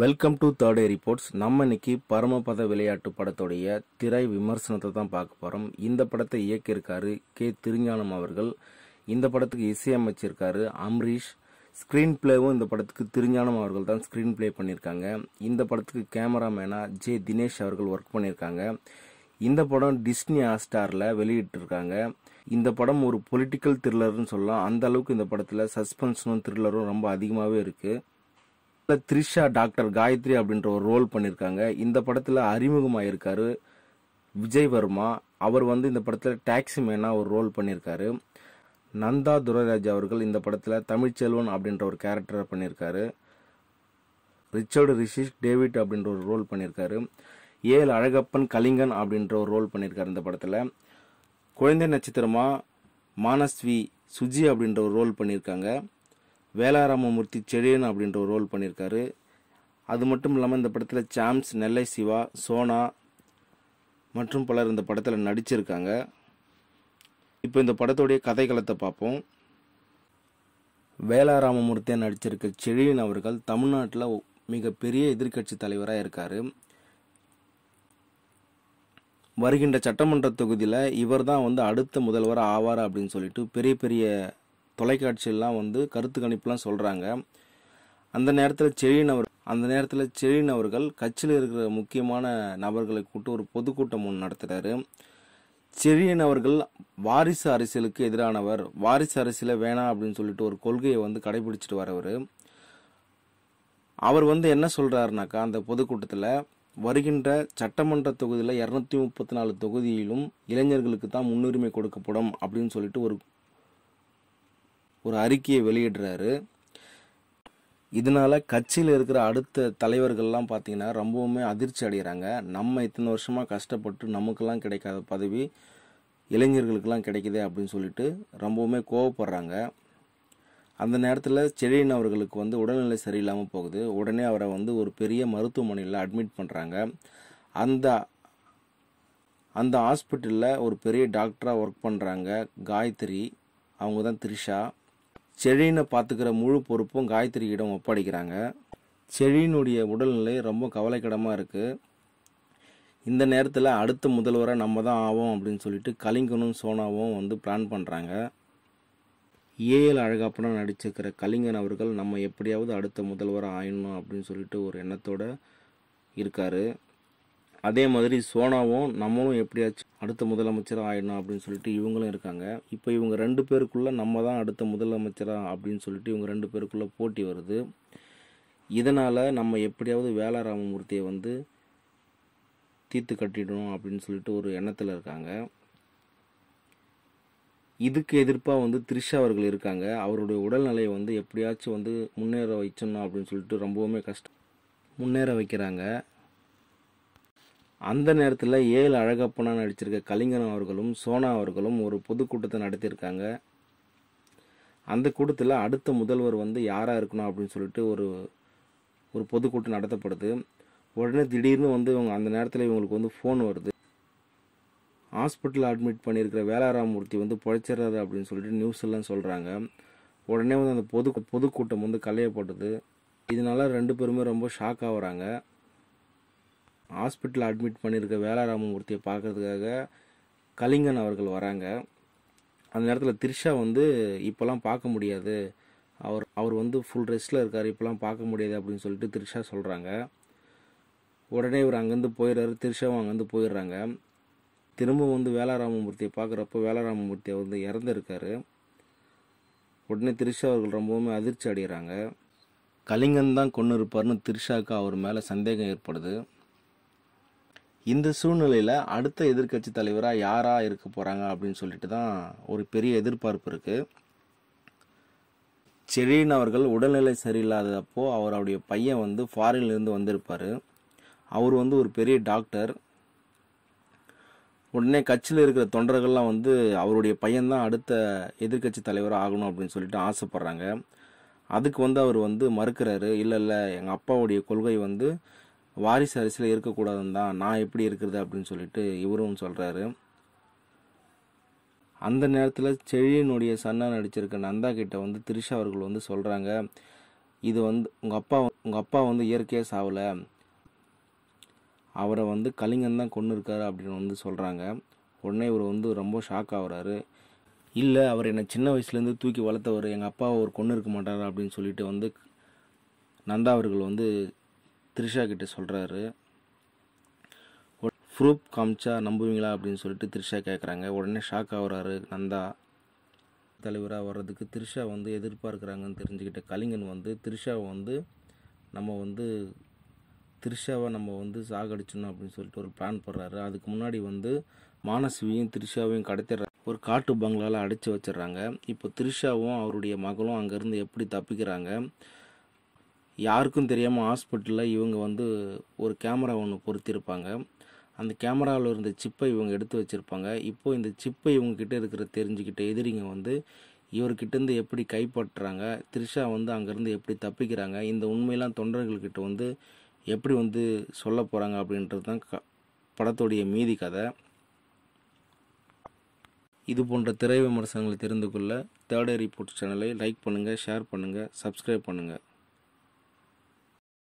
welcome to third eye reports நம்ம இன்னைக்கு பரமபத விளையாட்டு படத்துடைய திரை விமர்சனத்தை தான் பார்க்க போகிறோம் இந்த படத்தை இயக்கியிருக்காரு கே திருஞானம் அவர்கள் இந்த படத்துக்கு இசையமைச்சிருக்காரு அம்ரீஷ் ஸ்க்ரீன் பிளேவும் இந்த படத்துக்கு திருஞானம் அவர்கள் தான் ஸ்க்ரீன் பிளே பண்ணியிருக்காங்க இந்த படத்துக்கு கேமராமேனா ஜே தினேஷ் அவர்கள் ஒர்க் பண்ணியிருக்காங்க இந்த படம் டிஸ்னி ஹாட்ஸ்டாரில் வெளியிட்டிருக்காங்க இந்த படம் ஒரு பொலிட்டிக்கல் த்ரில்லர்னு சொல்லலாம் அந்த அளவுக்கு இந்த படத்தில் சஸ்பென்ஸும் த்ரில்லரும் ரொம்ப அதிகமாகவே இருக்குது த்ரிஷா டாக்டர் காயத்ரி அப்படின்ற ஒரு ரோல் பண்ணியிருக்காங்க இந்த படத்தில் அறிமுகமாயிருக்காரு விஜய் வர்மா அவர் வந்து இந்த படத்தில் டாக்ஸி மேனாக ஒரு ரோல் பண்ணியிருக்காரு நந்தா துரராஜ் அவர்கள் இந்த படத்தில் தமிழ்ச்செல்வன் அப்படின்ற ஒரு கேரக்டரை பண்ணியிருக்காரு ரிச்சர்டு ரிஷிஷ் டேவிட் அப்படின்ற ஒரு ரோல் பண்ணியிருக்காரு ஏல் அழகப்பன் கலிங்கன் அப்படின்ற ஒரு ரோல் பண்ணியிருக்காரு இந்த படத்தில் குழந்தை நட்சத்திரமா மானஸ்வி சுஜி அப்படின்ற ஒரு ரோல் பண்ணியிருக்காங்க வேலாராமமூர்த்தி செழியன் அப்படின்ற ஒரு ரோல் பண்ணியிருக்காரு அது மட்டும் இல்லாமல் இந்த படத்தில் சாம்ஸ் நெல்லை சிவா சோனா மற்றும் பலர் இந்த படத்தில் நடிச்சிருக்காங்க இப்போ இந்த படத்துடைய கதைக்களத்தை பார்ப்போம் வேலாராமமூர்த்தியாக நடிச்சிருக்க செழியன் அவர்கள் தமிழ்நாட்டில் மிகப்பெரிய எதிர்கட்சி தலைவராக இருக்கார் வருகின்ற சட்டமன்ற தொகுதியில் இவர் தான் வந்து அடுத்த முதல்வராக ஆவார் அப்படின்னு சொல்லிட்டு பெரிய பெரிய தொலைக்காட்சியெல்லாம் வந்து கருத்து கணிப்புலாம் சொல்கிறாங்க அந்த நேரத்தில் அவர் அந்த நேரத்தில் அவர்கள் கட்சியில் இருக்கிற முக்கியமான நபர்களை கூப்பிட்டு ஒரு பொதுக்கூட்டம் ஒன்று நடத்துகிறாரு செழியனவர்கள் வாரிசு அரசியலுக்கு எதிரானவர் வாரிசு அரசியலை வேணாம் அப்படின்னு சொல்லிட்டு ஒரு கொள்கையை வந்து கடைபிடிச்சிட்டு வரவர் அவர் வந்து என்ன சொல்கிறாருனாக்கா அந்த பொதுக்கூட்டத்தில் வருகின்ற சட்டமன்ற தொகுதியில் இரநூத்தி முப்பத்தி நாலு தொகுதியிலும் இளைஞர்களுக்கு தான் முன்னுரிமை கொடுக்கப்படும் அப்படின்னு சொல்லிட்டு ஒரு ஒரு அறிக்கையை வெளியிடுறாரு இதனால் கட்சியில் இருக்கிற அடுத்த தலைவர்கள்லாம் பார்த்தீங்கன்னா ரொம்பவுமே அதிர்ச்சி அடைகிறாங்க நம்ம இத்தனை வருஷமாக கஷ்டப்பட்டு நமக்கெல்லாம் கிடைக்காத பதவி இளைஞர்களுக்கெல்லாம் கிடைக்கிது அப்படின்னு சொல்லிட்டு ரொம்பவுமே கோவப்படுறாங்க அந்த நேரத்தில் செழியன் அவர்களுக்கு வந்து உடல்நிலை சரியில்லாமல் போகுது உடனே அவரை வந்து ஒரு பெரிய மருத்துவமனையில் அட்மிட் பண்ணுறாங்க அந்த அந்த ஹாஸ்பிட்டலில் ஒரு பெரிய டாக்டராக ஒர்க் பண்ணுறாங்க காயத்ரி அவங்க தான் த்ரிஷா செழினை பார்த்துக்கிற முழு பொறுப்பும் காயத்ரியிடம் ஒப்படைக்கிறாங்க செழியினுடைய உடல்நிலை ரொம்ப கவலைக்கிடமாக இருக்குது இந்த நேரத்தில் அடுத்த முதல்வரை நம்ம தான் ஆவோம் அப்படின்னு சொல்லிட்டு கலிங்கனும் சோனாவும் வந்து பிளான் பண்ணுறாங்க ஏஎல் அழகாப்படம் நடிச்சிருக்கிற கலிங்கன் அவர்கள் நம்ம எப்படியாவது அடுத்த முதல்வராக ஆயிடணும் அப்படின்னு சொல்லிட்டு ஒரு எண்ணத்தோடு இருக்கார் அதே மாதிரி சோனாவும் நம்மளும் எப்படியாச்சும் அடுத்த முதலமைச்சராக ஆகிடணும் அப்படின்னு சொல்லிட்டு இவங்களும் இருக்காங்க இப்போ இவங்க ரெண்டு பேருக்குள்ளே நம்ம தான் அடுத்த முதலமைச்சராக அப்படின்னு சொல்லிட்டு இவங்க ரெண்டு பேருக்குள்ளே போட்டி வருது இதனால் நம்ம எப்படியாவது வேளாராமமூர்த்தியை ராமமூர்த்தியை வந்து தீர்த்து கட்டிடணும் அப்படின்னு சொல்லிட்டு ஒரு எண்ணத்தில் இருக்காங்க இதுக்கு எதிர்ப்பாக வந்து த்ரிஷா அவர்கள் இருக்காங்க அவருடைய உடல்நிலையை வந்து எப்படியாச்சும் வந்து முன்னேற வைச்சணும் அப்படின்னு சொல்லிட்டு ரொம்பவுமே கஷ்டம் முன்னேற வைக்கிறாங்க அந்த நேரத்தில் ஏழு அழகப்பனா நடிச்சிருக்க கலிங்கன் அவர்களும் சோனா அவர்களும் ஒரு பொதுக்கூட்டத்தை நடத்தியிருக்காங்க அந்த கூட்டத்தில் அடுத்த முதல்வர் வந்து யாராக இருக்கணும் அப்படின்னு சொல்லிட்டு ஒரு ஒரு பொதுக்கூட்டம் நடத்தப்படுது உடனே திடீர்னு வந்து இவங்க அந்த நேரத்தில் இவங்களுக்கு வந்து ஃபோன் வருது ஹாஸ்பிட்டலில் அட்மிட் பண்ணியிருக்கிற வேளாராமூர்த்தி வந்து பிழைச்சிடுறாரு அப்படின்னு சொல்லிட்டு நியூஸ் எல்லாம் சொல்கிறாங்க உடனே வந்து அந்த பொது பொதுக்கூட்டம் வந்து கலையப்பட்டது இதனால் ரெண்டு பேருமே ரொம்ப ஷாக் ஆகுறாங்க ஹாஸ்பிட்டலில் அட்மிட் பண்ணியிருக்க வேலாராமமூர்த்தியை பார்க்குறதுக்காக கலிங்கன் அவர்கள் வராங்க அந்த நேரத்தில் த்ரிஷா வந்து இப்போல்லாம் பார்க்க முடியாது அவர் அவர் வந்து ஃபுல் ரெஸ்ட்டில் இருக்கார் இப்போல்லாம் பார்க்க முடியாது அப்படின்னு சொல்லிட்டு த்ரிஷா சொல்கிறாங்க உடனே இவர் அங்கேருந்து போயிடுறாரு த்ரிஷாவும் அங்கேருந்து போயிடுறாங்க திரும்ப வந்து வேலாராமமூர்த்தியை வேளாராமமூர்த்தி அவர் வந்து இறந்துருக்காரு உடனே த்ரிஷா அவர்கள் ரொம்பவுமே அதிர்ச்சி அடைகிறாங்க கலிங்கன் தான் கொண்டு இருப்பார்னு த்ரிஷாவுக்கு அவர் மேலே சந்தேகம் ஏற்படுது இந்த சூழ்நிலையில் அடுத்த எதிர்கட்சி தலைவராக யாராக இருக்க போகிறாங்க அப்படின்னு சொல்லிட்டு தான் ஒரு பெரிய எதிர்பார்ப்பு இருக்குது செழியின் அவர்கள் உடல்நிலை சரியில்லாதப்போ அவருடைய பையன் வந்து ஃபாரின்லேருந்து வந்திருப்பார் அவர் வந்து ஒரு பெரிய டாக்டர் உடனே கட்சியில் இருக்கிற தொண்டர்கள்லாம் வந்து அவருடைய பையன்தான் அடுத்த எதிர்கட்சி தலைவராக ஆகணும் அப்படின்னு சொல்லிட்டு ஆசைப்பட்றாங்க அதுக்கு வந்து அவர் வந்து மறுக்கிறாரு இல்லை இல்லை எங்கள் அப்பாவுடைய கொள்கை வந்து வாரிசு அரசியல் இருக்கக்கூடாதுன்னு தான் நான் எப்படி இருக்கிறது அப்படின்னு சொல்லிட்டு இவரும் சொல்கிறாரு அந்த நேரத்தில் செழியனுடைய சன்னா நடிச்சிருக்க நந்தா கிட்ட வந்து திரிஷா அவர்கள் வந்து சொல்கிறாங்க இது வந்து உங்கள் அப்பா உங்கள் அப்பா வந்து இயற்கையாக சாவலை அவரை வந்து கலிங்கன் தான் கொண்டு இருக்காரு அப்படின்னு வந்து சொல்கிறாங்க உடனே இவர் வந்து ரொம்ப ஷாக் ஆகுறாரு இல்லை அவர் என்னை சின்ன வயசுலேருந்து தூக்கி வளர்த்தவர் எங்கள் அப்பா அவர் கொண்டு இருக்க மாட்டார் அப்படின்னு சொல்லிட்டு வந்து நந்தா அவர்கள் வந்து த்ரிஷா கிட்ட சொல்கிறாரு ப்ரூப் காமிச்சா நம்புவீங்களா அப்படின்னு சொல்லிட்டு த்ரிஷா கேட்குறாங்க உடனே ஷாக் ஆகுறாரு நந்தா தலைவராக வர்றதுக்கு த்ரிஷா வந்து எதிர்பார்க்குறாங்கன்னு தெரிஞ்சுக்கிட்ட கலிங்கன் வந்து த்ரிஷாவை வந்து நம்ம வந்து த்ரிஷாவை நம்ம வந்து சாகடிச்சணும் அப்படின்னு சொல்லிட்டு ஒரு பிளான் போடுறாரு அதுக்கு முன்னாடி வந்து மானசுவியும் த்ரிஷாவையும் கடத்திடுறாங்க ஒரு காட்டு பங்களால் அடைச்சி வச்சிடுறாங்க இப்போ த்ரிஷாவும் அவருடைய மகளும் அங்கேருந்து எப்படி தப்பிக்கிறாங்க யாருக்கும் தெரியாமல் ஹாஸ்பிட்டலில் இவங்க வந்து ஒரு கேமரா ஒன்று பொருத்தியிருப்பாங்க அந்த கேமராவில் இருந்த சிப்பை இவங்க எடுத்து வச்சுருப்பாங்க இப்போது இந்த சிப்பை இவங்கக்கிட்ட இருக்கிற தெரிஞ்சுக்கிட்ட எதிரிங்க வந்து இவர்கிட்டேருந்து எப்படி கைப்பற்றுறாங்க த்ரிஷா வந்து அங்கேருந்து எப்படி தப்பிக்கிறாங்க இந்த உண்மையெல்லாம் தொண்டர்கள்கிட்ட வந்து எப்படி வந்து சொல்ல போகிறாங்க அப்படின்றது தான் க படத்துடைய மீதி கதை இது போன்ற திரை விமர்சனங்களை தெரிந்து கொள்ள தேர்டே ரிப்போர்ட் சேனலை லைக் பண்ணுங்கள் ஷேர் பண்ணுங்கள் சப்ஸ்கிரைப் பண்ணுங்கள்